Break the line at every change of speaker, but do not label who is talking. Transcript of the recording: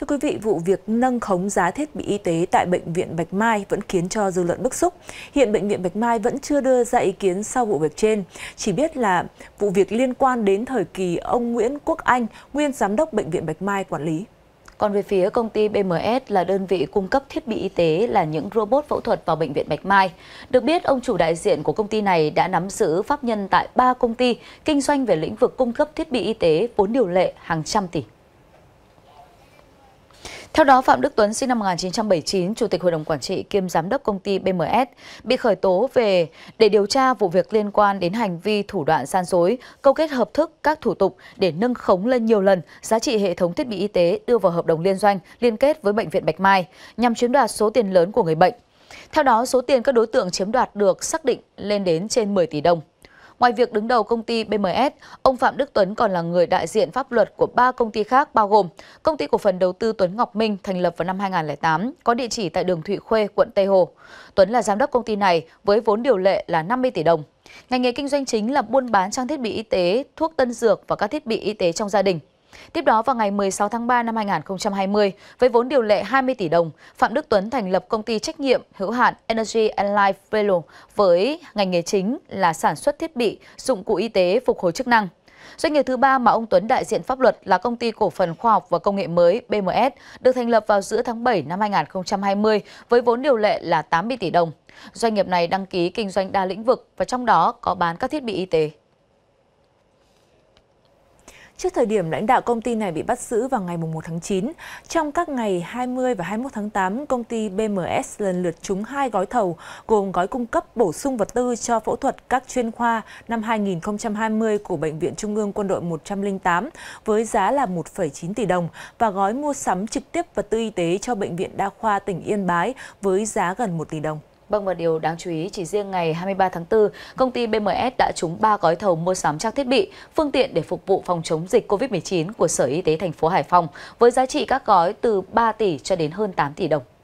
Thưa quý vị, vụ việc nâng khống giá thiết bị y tế tại Bệnh viện Bạch Mai vẫn khiến cho dư luận bức xúc. Hiện Bệnh viện Bạch Mai vẫn chưa đưa ra ý kiến sau vụ việc trên. Chỉ biết là vụ việc liên quan đến thời kỳ ông Nguyễn Quốc Anh, nguyên giám đốc Bệnh viện Bạch Mai quản lý.
Còn về phía công ty BMS là đơn vị cung cấp thiết bị y tế là những robot phẫu thuật vào bệnh viện Bạch Mai. Được biết, ông chủ đại diện của công ty này đã nắm giữ pháp nhân tại 3 công ty kinh doanh về lĩnh vực cung cấp thiết bị y tế vốn điều lệ hàng trăm tỷ. Theo đó, Phạm Đức Tuấn sinh năm 1979, Chủ tịch Hội đồng Quản trị kiêm Giám đốc công ty BMS, bị khởi tố về để điều tra vụ việc liên quan đến hành vi thủ đoạn gian dối, câu kết hợp thức các thủ tục để nâng khống lên nhiều lần giá trị hệ thống thiết bị y tế đưa vào hợp đồng liên doanh liên kết với Bệnh viện Bạch Mai nhằm chiếm đoạt số tiền lớn của người bệnh. Theo đó, số tiền các đối tượng chiếm đoạt được xác định lên đến trên 10 tỷ đồng. Ngoài việc đứng đầu công ty BMS, ông Phạm Đức Tuấn còn là người đại diện pháp luật của ba công ty khác bao gồm Công ty cổ phần đầu tư Tuấn Ngọc Minh thành lập vào năm 2008, có địa chỉ tại đường Thụy Khuê, quận Tây Hồ. Tuấn là giám đốc công ty này với vốn điều lệ là 50 tỷ đồng. Ngành nghề kinh doanh chính là buôn bán trang thiết bị y tế, thuốc tân dược và các thiết bị y tế trong gia đình. Tiếp đó vào ngày 16 tháng 3 năm 2020, với vốn điều lệ 20 tỷ đồng, Phạm Đức Tuấn thành lập công ty trách nhiệm hữu hạn Energy and Life Velo với ngành nghề chính là sản xuất thiết bị, dụng cụ y tế phục hồi chức năng. Doanh nghiệp thứ ba mà ông Tuấn đại diện pháp luật là công ty cổ phần khoa học và công nghệ mới BMS, được thành lập vào giữa tháng 7 năm 2020 với vốn điều lệ là 80 tỷ đồng. Doanh nghiệp này đăng ký kinh doanh đa lĩnh vực và trong đó có bán các thiết bị y tế.
Trước thời điểm lãnh đạo công ty này bị bắt giữ vào ngày 1 tháng 9, trong các ngày 20 và 21 tháng 8, công ty BMS lần lượt trúng hai gói thầu gồm gói cung cấp bổ sung vật tư cho phẫu thuật các chuyên khoa năm 2020 của Bệnh viện Trung ương Quân đội 108 với giá là 1,9 tỷ đồng và gói mua sắm trực tiếp vật tư y tế cho Bệnh viện Đa khoa tỉnh Yên Bái với giá gần 1 tỷ đồng.
Vâng và điều đáng chú ý chỉ riêng ngày 23 tháng 4, công ty BMS đã trúng 3 gói thầu mua sắm trang thiết bị, phương tiện để phục vụ phòng chống dịch COVID-19 của Sở Y tế thành phố Hải Phòng với giá trị các gói từ 3 tỷ cho đến hơn 8 tỷ đồng.